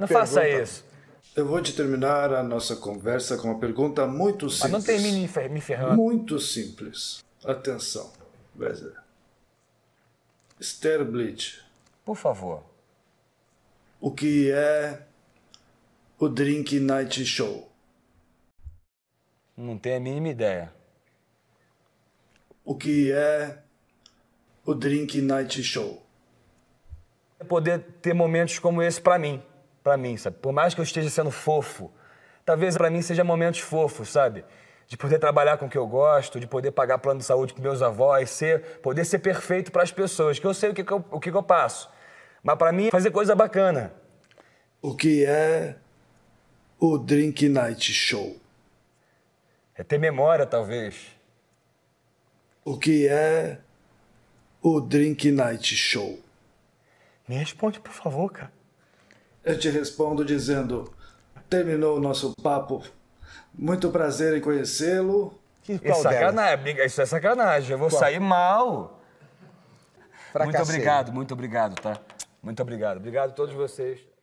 Não pergunta. faça isso. Eu vou te terminar a nossa conversa com uma pergunta muito simples. Mas não termine me ferrando. Muito simples. Atenção, Wesley. Esther Bleach. Por favor. O que é o Drink Night Show? Não tenho a mínima ideia. O que é o Drink Night Show? É poder ter momentos como esse para mim para mim, sabe? Por mais que eu esteja sendo fofo, talvez para mim seja momentos fofos, sabe? De poder trabalhar com o que eu gosto, de poder pagar plano de saúde com meus avós, ser, poder ser perfeito para as pessoas, que eu sei o que, que, eu, o que, que eu passo. Mas para mim, fazer coisa bacana. O que é o Drink Night Show? É ter memória, talvez. O que é o Drink Night Show? Me responde, por favor, cara. Eu te respondo dizendo: terminou o nosso papo. Muito prazer em conhecê-lo. É sacanagem, isso é sacanagem. Eu vou Qual? sair mal. Fracassei. Muito obrigado, muito obrigado, tá? Muito obrigado. Obrigado a todos vocês.